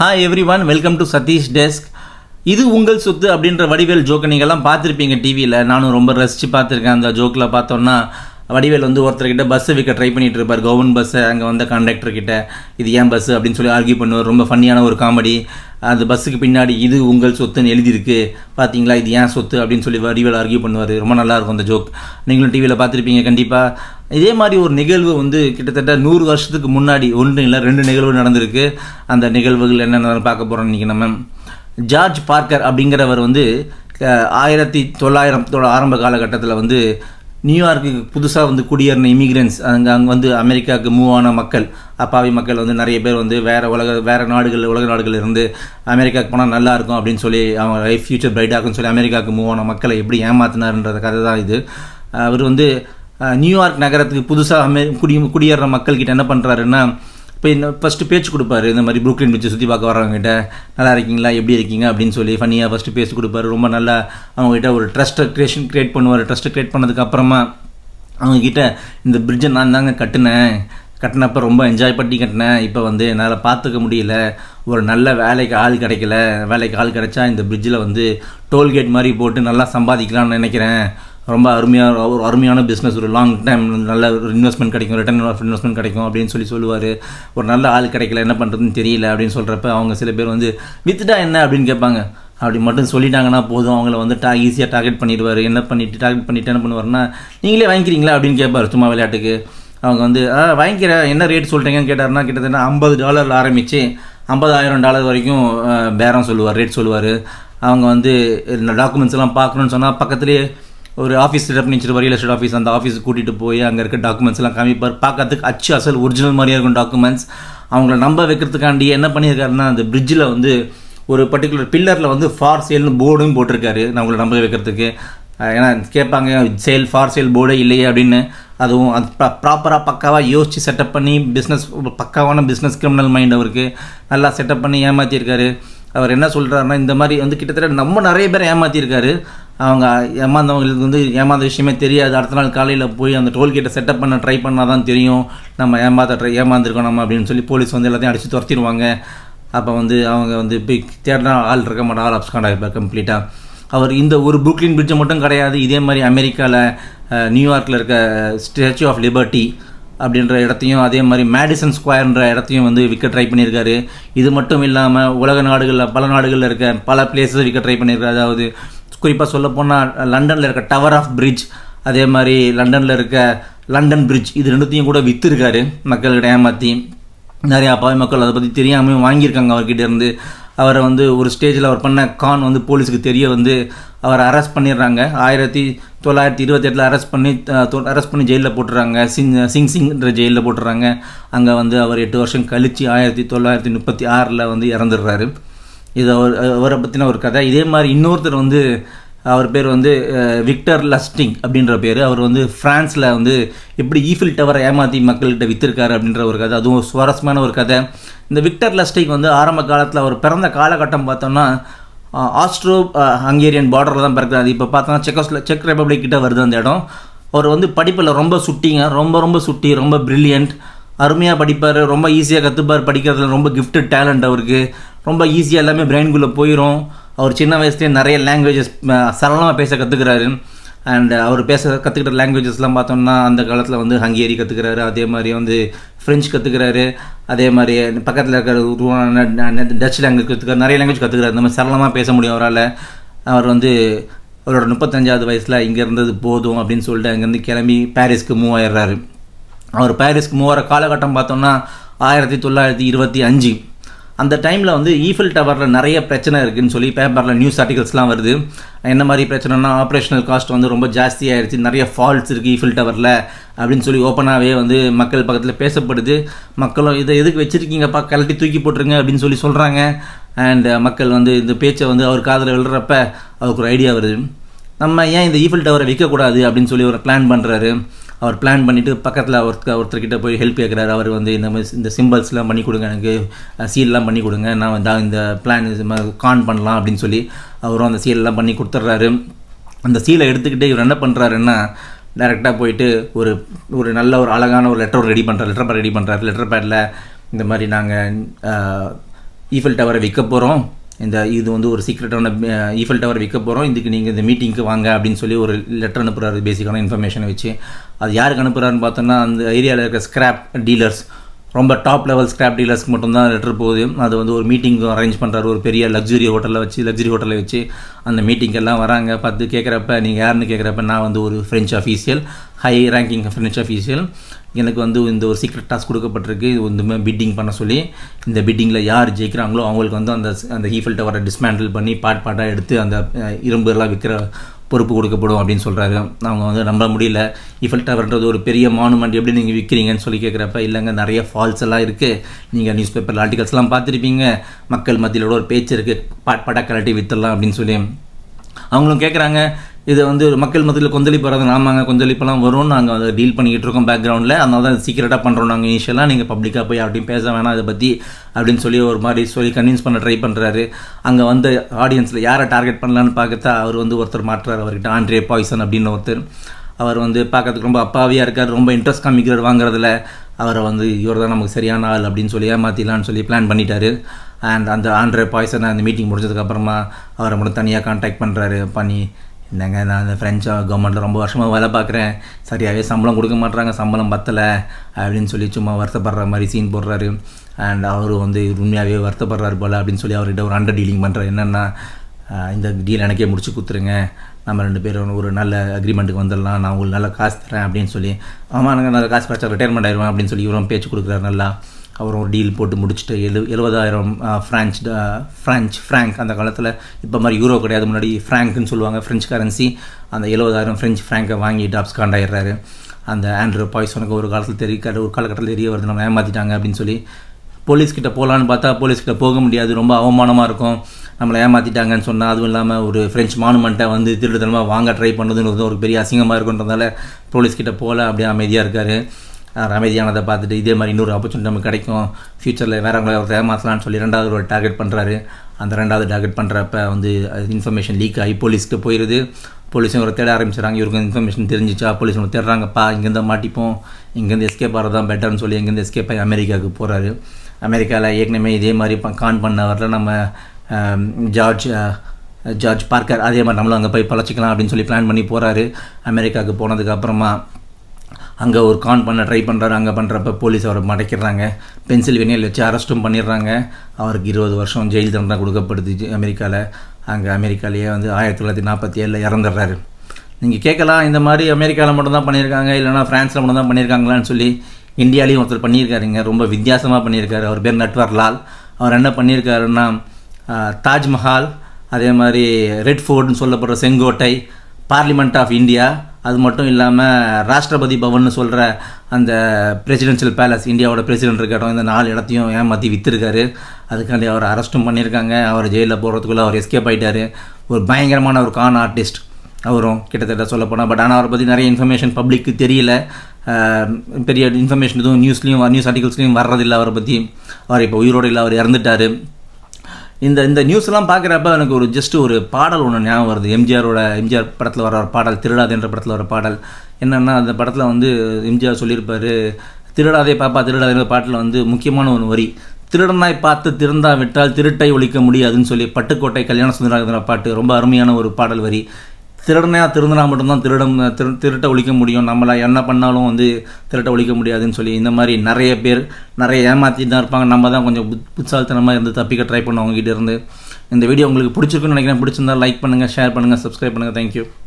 hi everyone welcome to Satish desk இது உங்கள் சொத்து அப்படின்ற வடிவேல் ஜோக்கை நீங்கள்லாம் பார்த்துருப்பீங்க டிவியில் நானும் ரொம்ப ரசித்து பார்த்துருக்கேன் அந்த ஜோக்கில் பார்த்தோன்னா வடிவேல் வந்து ஒருத்தர்கிட்ட பஸ்ஸு விற்க ட்ரை பண்ணிகிட்டு இருப்பார் கவர்மெண்ட் பஸ்ஸை அங்கே வந்த கண்டக்டர்கிட்ட இது ஏன் பஸ்ஸு அப்படின்னு சொல்லி ஆர்கியூ பண்ணுவார் ரொம்ப ஃபன்னியான ஒரு காமெடி அந்த பஸ்ஸுக்கு பின்னாடி இது உங்கள் சொத்துன்னு எழுதியிருக்கு பார்த்தீங்களா இது ஏன் சொத்து அப்படின்னு சொல்லி வடிவேல் ஆர்கியூ பண்ணுவார் ரொம்ப நல்லாயிருக்கும் அந்த ஜோக் நீங்களும் டிவியில் பார்த்துருப்பீங்க கண்டிப்பாக இதே மாதிரி ஒரு நிகழ்வு வந்து கிட்டத்தட்ட நூறு வருஷத்துக்கு முன்னாடி ஒன்று இல்லை ரெண்டு நிகழ்வு நடந்திருக்கு அந்த நிகழ்வுகள் என்னென்ன பார்க்க போகிறோம் இன்றைக்கி நம்ம ஜார்ஜ் பார்க்கர் அப்படிங்கிறவர் வந்து ஆயிரத்தி தொள்ளாயிரத்தோட ஆரம்ப காலகட்டத்தில் வந்து நியூயார்க்கு புதுசாக வந்து குடியேறின இமிக்ரெண்ட்ஸ் அங்கே அங்கே வந்து அமெரிக்காவுக்கு மூவ் ஆன மக்கள் அப்பாவி மக்கள் வந்து நிறைய பேர் வந்து வேறு உலக வேறு நாடுகள் உலக நாடுகள் இருந்து அமெரிக்காவுக்கு போனால் நல்லாயிருக்கும் அப்படின்னு சொல்லி அவங்க லைஃப் ஃப்யூச்சர் பிரைட் ஆகும்னு சொல்லி அமெரிக்காவுக்கு மூவ் ஆன மக்களை எப்படி ஏமாத்தினார்ன்ற கதை தான் இது அவர் வந்து நியூயார்க் நகரத்துக்கு புதுசாக அமே குடி குடியேற மக்கள்கிட்ட என்ன பண்ணுறாருன்னா இப்போ இந்த ஃபஸ்ட்டு பேச்சு கொடுப்பாரு இந்த மாதிரி புருக்லின் பீச்சை சுற்றி பார்க்க வரவங்ககிட்ட நல்லா இருக்கீங்களா எப்படி இருக்கீங்க அப்படின்னு சொல்லி ஃபனியாக ஃபஸ்ட்டு பேச்சு கொடுப்பாரு ரொம்ப நல்லா அவங்ககிட்ட ஒரு ட்ரஸ்ட்டை க்ரியேஷன் க்ரியேட் பண்ணுவார் ட்ரஸ்ட்டை க்ரியேட் பண்ணதுக்கப்புறமா அவங்கக்கிட்ட இந்த பிரிட்ஜை நான் தாங்க கட்டினேன் கட்டினப்போ ரொம்ப என்ஜாய் பண்ணி கட்டினேன் இப்போ வந்து என்னால் பார்த்துக்க முடியல ஒரு நல்ல வேலைக்கு ஆள் கிடைக்கல வேலைக்கு ஆள் கிடைச்சா இந்த பிரிட்ஜில் வந்து டோல்கேட் மாதிரி போட்டு நல்லா சம்பாதிக்கலாம்னு நினைக்கிறேன் ரொம்ப அருமையாக ஒரு அருமையான பிஸ்னஸ் ஒரு லாங் டைம் நல்ல ஒரு இன்வெஸ்ட்மெண்ட் கிடைக்கும் ரிட்டர்ன் ஆஃப் இன்வெஸ்ட்மெண்ட் கிடைக்கும் அப்படின்னு சொல்லி சொல்லுவார் ஒரு நல்ல ஆள் கிடைக்கல என்ன பண்ணுறதுன்னு தெரியல அப்படின்னு சொல்கிறப்ப அவங்க சில பேர் வந்து வித்துட்டா என்ன அப்படின்னு கேட்பாங்க அப்படி மட்டும் சொல்லிட்டாங்கன்னா போதும் அவங்கள வந்து டா ஈஸியாக டார்கெட் பண்ணிடுவார் என்ன பண்ணிவிட்டு டார்கெட் பண்ணிவிட்டு என்ன பண்ணுவார்னா நீங்களே வாங்கிக்கிறீங்களா அப்படின்னு கேட்பார் சும்மா விளையாட்டுக்கு அவங்க வந்து வாங்கிக்கிற என்ன ரேட் சொல்கிறீங்கன்னு கேட்டார்னா கிட்டத்தட்ட ஐம்பது டாலரில் ஆரம்பித்து ஐம்பதாயிரம் டாலர் வரைக்கும் பேரம் சொல்லுவார் ரேட் சொல்லுவார் அவங்க வந்து டாக்குமெண்ட்ஸ் எல்லாம் பார்க்கணுன்னு சொன்னால் பக்கத்துலேயே ஒரு ஆஃபீஸ் செட்டப் நினச்சிருப்பார் ரியல் எஸ்டேட் ஆஃபீஸ் அந்த ஆஃபீஸ் கூட்டிகிட்டு போய் அங்கே இருக்க எல்லாம் காமிப்பார் பார்க்கறதுக்கு அச்சு அசல் ஒரிஜினல் மாதிரியாக இருக்கும் டாக்குமெண்ட்ஸ் அவங்கள நம்ப வைக்கிறதுக்காண்டி என்ன பண்ணியிருக்காருன்னா அந்த பிரிட்ஜில் வந்து ஒரு பர்டிகுலர் பில்லரில் வந்து ஃபார் சேல்னு போர்டும் போட்டிருக்காரு நான் உங்களை நம்ப வைக்கிறதுக்கு ஏன்னா கேட்பாங்க சேல் ஃபார் சேல் போர்டே இல்லையே அப்படின்னு அதுவும் அது ப்ராப்பராக பக்காவாக யோசித்து செட்டப் பண்ணி பிஸ்னஸ் பக்காவான பிஸ்னஸ் கிரிமினல் மைண்ட் அவருக்கு நல்லா செட்டப் பண்ணி ஏமாற்றியிருக்காரு அவர் என்ன சொல்கிறாருன்னா இந்த மாதிரி வந்து கிட்டத்தட்ட நம்ம நிறைய பேர் ஏமாற்றியிருக்காரு அவங்க ஏமாந்தவங்களுக்கு வந்து ஏமாந்த விஷயமே தெரியாது அடுத்த நாள் காலையில் போய் அந்த டோல்கேட்டை செட்டப் பண்ண ட்ரை பண்ணால் தான் தெரியும் நம்ம ஏமாத்த ட்ரை ஏமாந்துருக்கோம் நம்ம அப்படின்னு சொல்லி போலீஸ் வந்து எல்லாத்தையும் அடித்து துரத்திடுவாங்க அப்போ வந்து அவங்க வந்து போய் தேடினா ஆள் இருக்க மாட்டாள் ஆள் அப்ஸ்காண்ட் ஆகிப்பார் கம்ப்ளீட்டாக அவர் இந்த ஒரு புக்லின் பிரிட்ஜை மட்டும் கிடையாது இதே மாதிரி அமெரிக்காவில் நியூயார்க்கில் இருக்க ஸ்டாச்சு ஆஃப் லிபர்ட்டி அப்படின்ற இடத்தையும் அதே மாதிரி மேடிசன் ஸ்கொயர்ன்ற இடத்தையும் வந்து விற்க ட்ரை பண்ணியிருக்காரு இது மட்டும் இல்லாமல் உலக நாடுகளில் பல நாடுகளில் இருக்க பல பிளேஸஸ் விற்க ட்ரை பண்ணியிருக்காரு அதாவது குறிப்பாக போனால் லண்டனில் இருக்க டவர் ஆஃப் பிரிட்ஜ் அதே மாதிரி லண்டனில் இருக்க லண்டன் பிரிட்ஜ் இது ரெண்டுத்தையும் கூட விற்றுருக்காரு மக்கள்கிட்ட ஏமாற்றி நிறையா அப்பாவி மக்கள் அதை பற்றி தெரியாமல் வாங்கியிருக்காங்க அவர்கிட்ட இருந்து அவரை வந்து ஒரு ஸ்டேஜில் அவர் பண்ண கான் வந்து போலீஸுக்கு தெரிய வந்து அவரை அரெஸ்ட் பண்ணிடுறாங்க ஆயிரத்தி தொள்ளாயிரத்தி இருபத்தி எட்டில் அரெஸ்ட் பண்ணி அரெஸ்ட் பண்ணி ஜெயிலில் போட்டுறாங்க சிங் சிங் சிங்ன்ற ஜெயிலில் போட்டுறாங்க அங்கே வந்து அவர் எட்டு வருஷம் கழித்து ஆயிரத்தி தொள்ளாயிரத்தி முப்பத்தி ஆறில் வந்து இறந்துடுறாரு இது அவர் அவரை பற்றின ஒரு கதை இதே மாதிரி இன்னொருத்தர் வந்து அவர் பேர் வந்து விக்டர் லஸ்டிங் அப்படின்ற பேர் அவர் வந்து ஃப்ரான்ஸில் வந்து எப்படி ஈஃபில் டவரை ஏமாற்றி மக்கள்கிட்ட விற்றுருக்காரு அப்படின்ற ஒரு கதை அதுவும் சுவாரஸ்யமான ஒரு கதை இந்த விக்டர் லஸ்டிங் வந்து ஆரம்ப காலத்தில் அவர் பிறந்த காலகட்டம் பார்த்தோம்னா ஆஸ்ட்ரோ ஹங்கேரியன் பார்டரில் தான் பிறக்கிறார் அது இப்போ பார்த்தோன்னா செக்கோஸ்ல செக் ரிப்பப்ளிக் கிட்ட வருது அந்த இடம் அவர் வந்து படிப்பில் ரொம்ப சுட்டிங்க ரொம்ப ரொம்ப சுட்டி ரொம்ப ப்ரில்லியண்ட் அருமையாக படிப்பார் ரொம்ப ஈஸியாக கற்றுப்பார் படிக்கிறதுல ரொம்ப கிஃப்டட் டேலண்ட் அவருக்கு ரொம்ப ஈஸியாக எல்லாமே பிரெயின்குள்ளே போயிடும் அவர் சின்ன வயசுலேயே நிறைய லாங்குவேஜஸ் சரளமாக பேச கற்றுக்கிறாரு அண்ட் அவர் பேச கற்றுக்கிட்ட லாங்குவேஜஸ்லாம் பார்த்தோம்னா அந்த காலத்தில் வந்து ஹங்கேரி கற்றுக்கிறாரு அதே மாதிரி வந்து ஃப்ரெஞ்சு கற்றுக்கிறாரு அதே மாதிரி பக்கத்தில் இருக்கிற உருவான டச் லாங்குவேஜ் கற்றுக்கிற நிறைய லாங்குவேஜ் கற்றுக்கிறாரு இந்த மாதிரி சரளமாக பேச முடியும் அவரால் அவர் வந்து அவரோட முப்பத்தஞ்சாவது வயசில் இங்கே இருந்தது போதும் அப்படின்னு சொல்லிட்டு அங்கேருந்து கிளம்பி பாரிஸ்க்கு மூவ் ஆயிடுறாரு அவர் பாரிஸ்க்கு மூவ் ஆகிற காலகட்டம் பார்த்தோம்னா ஆயிரத்தி தொள்ளாயிரத்தி இருபத்தி அஞ்சு அந்த டைமில் வந்து ஈஃபில் டவரில் நிறைய பிரச்சனை இருக்குதுன்னு சொல்லி பேப்பரில் நியூஸ் ஆர்டிகல்ஸ்லாம் வருது என்ன மாதிரி பிரச்சனைனா ஆப்ரேஷனல் காஸ்ட் வந்து ரொம்ப ஜாஸ்தியாகிடுச்சு நிறைய ஃபால்ட்ஸ் இருக்குது ஈஃபில் டவரில் அப்படின்னு சொல்லி ஓப்பனாகவே வந்து மக்கள் பக்கத்தில் பேசப்படுது மக்களும் இதை எதுக்கு வச்சுருக்கீங்கப்பா கலட்டி தூக்கி போட்டுருங்க அப்படின்னு சொல்லி சொல்கிறாங்க அண்ட் மக்கள் வந்து இந்த பேச்சை வந்து அவர் காதில் விழுறப்ப அவருக்கு ஒரு ஐடியா வருது நம்ம ஏன் இந்த ஈஃபில் டவரை விற்கக்கூடாது அப்படின்னு சொல்லி ஒரு பிளான் பண்ணுறாரு அவர் பிளான் பண்ணிவிட்டு பக்கத்தில் ஒருத்தர் ஒருத்தர்கிட்ட போய் ஹெல்ப் கேட்குறாரு அவர் வந்து இந்த மாதிரி இந்த சிம்பிள்ஸ்லாம் பண்ணி கொடுங்க எனக்கு சீல்லாம் பண்ணி கொடுங்க நான் வந்து இந்த பிளான் கான் பண்ணலாம் அப்படின்னு சொல்லி அவரும் அந்த சீலெல்லாம் பண்ணி கொடுத்துட்றாரு அந்த சீலை எடுத்துக்கிட்டு இவர் என்ன பண்ணுறாருன்னா டைரெக்டாக போயிட்டு ஒரு ஒரு நல்ல ஒரு அழகான ஒரு லெட்டர் ரெடி பண்ணுறாரு லெட்டர் பேட் ரெடி பண்ணுறாரு லெட்டர் பேடில் இந்த மாதிரி நாங்கள் ஈஃபில் டவரை விற்க போகிறோம் இந்த இது வந்து ஒரு சீக்ரெட்டான ஈஃபில் டவர் விற்க போகிறோம் இதுக்கு நீங்கள் இந்த மீட்டிங்க்கு வாங்க அப்படின்னு சொல்லி ஒரு லெட்டர் அனுப்புகிறாரு பேசிக்கான இன்ஃபர்மேஷனை வச்சு அது யாருக்கு அனுப்புகிறாருன்னு பார்த்தோன்னா அந்த ஏரியாவில் இருக்கிற ஸ்க்ராப் டீலர்ஸ் ரொம்ப டாப் லெவல் ஸ்க்ராப் டீலர்ஸ்க்கு மட்டும்தான் லெட்டர் போகுது அது வந்து ஒரு மீட்டிங் அரேஞ்ச் பண்ணுறாரு ஒரு பெரிய லக்ஸுரி ஹோட்டலில் வச்சு லக்ஸுரி ஹோட்டலில் வச்சு அந்த மீட்டிங்கெல்லாம் வராங்க பார்த்து கேட்குறப்ப நீங்கள் யாருன்னு கேட்குறப்ப நான் வந்து ஒரு French official high ranking French official எனக்கு வந்து இந்த ஒரு சீக்ரெட் டாஸ்க் கொடுக்கப்பட்டிருக்கு இது வந்து பிட்டிங் பண்ண சொல்லி இந்த பிட்டிங்கில் யார் ஜெயிக்கிறாங்களோ அவங்களுக்கு வந்து அந்த அந்த ஹீஃபில் டவரை டிஸ்மேண்டில் பண்ணி பாட் பாட்டாக எடுத்து அந்த இரும்பு எல்லாம் விற்கிற பொறுப்பு கொடுக்கப்படும் அப்படின்னு சொல்கிறாங்க அவங்க வந்து நம்ப முடியல ஈஃபில் டவர்ன்றது ஒரு பெரிய மானுமெண்ட் எப்படி நீங்கள் விற்கிறீங்கன்னு சொல்லி கேட்குறப்ப இல்லைங்க நிறைய ஃபால்ஸ் எல்லாம் இருக்குது நீங்கள் நியூஸ் பேப்பரில் ஆர்டிகல்ஸ்லாம் பார்த்துருப்பீங்க மக்கள் மத்தியிலோட ஒரு பேச்சு இருக்குது பாட் பாட்டாக கலட்டி விற்றுலாம் அப்படின்னு சொல்லி அவங்களும் கேட்குறாங்க இதை வந்து மக்கள் மத்தியில் கொந்தளிப்பு வராது ஆமாங்க கொந்தளிப்பெல்லாம் வரும் நாங்கள் அதை டீல் பண்ணிக்கிட்டு இருக்கோம் பேக்ரவுண்டில் அதனால தான் சீக்கிரட்டாக பண்ணுறோம் நாங்கள் இனிஷியலாக நீங்கள் பப்ளிக்காக போய் அப்படியும் பேச வேணாம் அதை பற்றி அப்படின்னு சொல்லி ஒரு மாதிரி சொல்லி கன்வின்ஸ் பண்ண ட்ரை பண்ணுறாரு அங்கே வந்து ஆடியன்ஸில் யாரை டார்கெட் பண்ணலான்னு பார்க்கத்தா அவர் வந்து ஒருத்தர் மாற்றுறார் அவர்கிட்ட ஆண்ட்ரே பாய்சன் அப்படின்னு ஒருத்தர் அவர் வந்து பார்க்கறதுக்கு ரொம்ப அப்பாவியாக இருக்கார் ரொம்ப இன்ட்ரெஸ்ட் காமிக்கிறார் வாங்குறதுல அவரை வந்து இவர் தான் நமக்கு சரியான ஆள் அப்படின்னு சொல்லி ஏமாற்றிலான்னு சொல்லி பிளான் பண்ணிட்டார் அண்ட் அந்த ஆண்ட்ரே பாய்சனை அந்த மீட்டிங் முடிஞ்சதுக்கப்புறமா அவரை மட்டும் தனியாக கான்டாக்ட் பண்ணுறாரு பண்ணி என்னங்க நான் இந்த ஃப்ரெஞ்ச் கவர்மெண்ட்டில் ரொம்ப வருஷமாக வேலை பார்க்குறேன் சரியாகவே சம்பளம் கொடுக்க மாட்டாங்க சம்பளம் பத்தலை அப்படின்னு சொல்லி சும்மா வருத்தப்படுற மாதிரி சீன் போடுறாரு அண்ட் அவர் வந்து உண்மையாகவே வருத்தப்படுறாரு போல் அப்படின்னு சொல்லி அவர்கிட்ட ஒரு அண்டர் டீலிங் பண்ணுறாரு என்னென்னா இந்த டீல் எனக்கே முடிச்சு கொடுத்துருங்க நம்ம ரெண்டு பேரும் ஒரு நல்ல அக்ரிமெண்ட்டுக்கு வந்துடலாம் நான் உங்களுக்கு நல்ல காசு தரேன் அப்படின்னு சொல்லி ஆமாம் நாங்கள் நல்ல காசு கிடச்சா ரிட்டையர்மெண்ட் ஆயிடுவேன் அப்படின்னு சொல்லி இவரும் பேச்சு கொடுக்குறாரு நல்லா அவர் ஒரு டீல் போட்டு முடிச்சுட்டு எழு எழுபதாயிரம் ஃப்ரான்ச் ஃப்ரான்ச் ஃப்ராங்க் அந்த காலத்தில் இப்போ மாதிரி யூரோ கிடையாது முன்னாடி ஃப்ராங்க்னு சொல்லுவாங்க ஃப்ரெஞ்ச் கரன்சி அந்த எழுபதாயிரம் ஃப்ரெஞ்ச் ஃப்ராங்கை வாங்கி டாப்ஸ் காண்டாயிடுறாரு அந்த ஆண்ட்ரோ பாய்ஸனுக்கு ஒரு காலத்தில் தெரிய ஒரு காலகட்டத்தில் தெரிய வருது நம்ம ஏமாற்றிட்டாங்க அப்படின்னு சொல்லி போலீஸ்கிட்ட போகலான்னு பார்த்தா போலீஸ்கிட்ட போக முடியாது ரொம்ப அவமானமாக இருக்கும் நம்மளை ஏமாற்றிட்டாங்கன்னு சொன்னால் அதுவும் இல்லாமல் ஒரு ஃப்ரெஞ்ச் மானுமெண்ட்டை வந்து திருடுதலமாக வாங்க ட்ரை பண்ணுறதுன்றது ஒரு பெரிய அசிங்கமாக இருக்குன்றதால போலீஸ்கிட்ட போகல அப்படியே அமைதியாக இருக்கார் அமைதியானதை பார்த்துட்டு இதே மாதிரி இன்னொரு ஆப்பர்ச்சுனிட்டி நமக்கு கிடைக்கும் ஃப்யூச்சரில் வேறு அவங்கள ஏமாற்றலான்னு சொல்லி ரெண்டாவது ஒரு டார்கெட் பண்ணுறாரு அந்த ரெண்டாவது டார்கெட் பண்ணுறப்ப வந்து இன்ஃபர்மேஷன் லீக் ஆகி போலீஸ்க்கு போயிடுது போலீஸும் ஒரு தேட ஆரம்பிச்சிடறாங்க இவருக்கு இன்ஃபர்மேஷன் தெரிஞ்சிச்சா போலீஸ் ஒன்று தேடுறாங்கப்பா இங்கேருந்து மாட்டிப்போம் இங்கேருந்து எஸ்கேப் ஆகிறது தான் பெட்டர்னு சொல்லி இங்கேருந்து எஸ்கேப் ஆகி அமெரிக்காவுக்கு போகிறாரு அமெரிக்காவில் ஏற்கனவே இதே மாதிரி கான் பண்ணவரில் நம்ம ஜார்ஜ் ஜார்ஜ் பார்க்கர் அதே மாதிரி நம்மளும் அங்கே போய் பழச்சிக்கலாம் அப்படின்னு சொல்லி பிளான் பண்ணி போகிறாரு அமெரிக்காவுக்கு போனதுக்கப்புறமா அங்கே ஒரு கான் பண்ண ட்ரை பண்ணுறாரு அங்கே பண்ணுறப்ப போலீஸ் அவரை மடைக்கிறாங்க பென்சில்வேனியில் வச்சு அரெஸ்ட்டும் பண்ணிடுறாங்க அவருக்கு இருபது வருஷம் ஜெயில் தண்டனை கொடுக்கப்படுது அமெரிக்காவில் அங்கே அமெரிக்காலேயே வந்து ஆயிரத்தி தொள்ளாயிரத்தி நாற்பத்தி ஏழில் இறந்துடுறாரு நீங்கள் கேட்கலாம் இந்த மாதிரி அமெரிக்காவில் மட்டும்தான் பண்ணியிருக்காங்க இல்லைனா ஃப்ரான்ஸில் மட்டும்தான் பண்ணியிருக்காங்களான்னு சொல்லி இந்தியாலேயும் ஒருத்தர் பண்ணியிருக்காருங்க ரொம்ப வித்தியாசமாக பண்ணியிருக்காரு அவர் பேர் நட்வர் லால் அவர் என்ன பண்ணியிருக்காருன்னா தாஜ்மஹால் அதே மாதிரி ரெட் ஃபோர்டுன்னு சொல்லப்படுற செங்கோட்டை பார்லிமெண்ட் ஆஃப் இந்தியா அது மட்டும் இல்லாமல் ராஷ்டிரபதி பவன் சொல்கிற அந்த பிரெசிடென்ஷியல் பேலஸ் இந்தியாவோட பிரசிடென்ட் இருக்கட்டும் இந்த நாலு இடத்தையும் ஏமாற்றி விற்றுருக்காரு அதுக்காண்டி அவர் அரெஸ்ட்டும் பண்ணியிருக்காங்க அவர் ஜெயிலில் போகிறதுக்குள்ளே அவர் எஸ்கேப் ஆகிட்டார் ஒரு பயங்கரமான ஒரு கான் ஆர்டிஸ்ட் அவரும் கிட்டத்தட்ட சொல்லப்போனால் பட் ஆனால் அவரை பற்றி நிறைய இன்ஃபர்மேஷன் பப்ளிக்கு தெரியல பெரிய இன்ஃபர்மேஷன் எதுவும் நியூஸ்லேயும் நியூஸ் ஆர்டிகல்ஸ்லேயும் வர்றதில்லை அவரை பற்றி அவர் இப்போ உயிரோடு இல்லை அவர் இறந்துட்டார் இந்த இந்த நியூஸ்லாம் பார்க்குறப்ப எனக்கு ஒரு ஜஸ்ட் ஒரு பாடல் ஒன்று ஞாபகம் வருது எம்ஜிஆரோட எம்ஜிஆர் படத்தில் வர ஒரு பாடல் திருடாது என்ற படத்தில் வர பாடல் என்னென்னா அந்த படத்தில் வந்து எம்ஜிஆர் சொல்லியிருப்பார் திருடாதே பாப்பா திருடாதே பாட்டில் வந்து முக்கியமான ஒரு வரி திருடனாய் பார்த்து திருந்தா விட்டால் திருட்டை ஒழிக்க முடியாதுன்னு சொல்லி பட்டுக்கோட்டை கல்யாண சுந்தராங்கிற பாட்டு ரொம்ப அருமையான ஒரு பாடல் வரி திருடனையாக திருந்தினா மட்டும்தான் திருடம் திரு திருட்ட ஒழிக்க முடியும் நம்மளை என்ன பண்ணாலும் வந்து திருட்ட ஒழிக்க முடியாதுன்னு சொல்லி இந்த மாதிரி நிறைய பேர் நிறைய ஏமாற்றிட்டு தான் இருப்பாங்க நம்ம தான் கொஞ்சம் புத் இருந்து தப்பிக்க ட்ரை பண்ணோம் அவங்ககிட்ட இருந்து இந்த வீடியோ உங்களுக்கு பிடிச்சிருக்குன்னு நினைக்கிறேன் பிடிச்சிருந்தா லைக் பண்ணுங்கள் ஷேர் பண்ணுங்கள் சப்ஸ்கிரைப் பண்ணுங்கள் தேங்க்யூ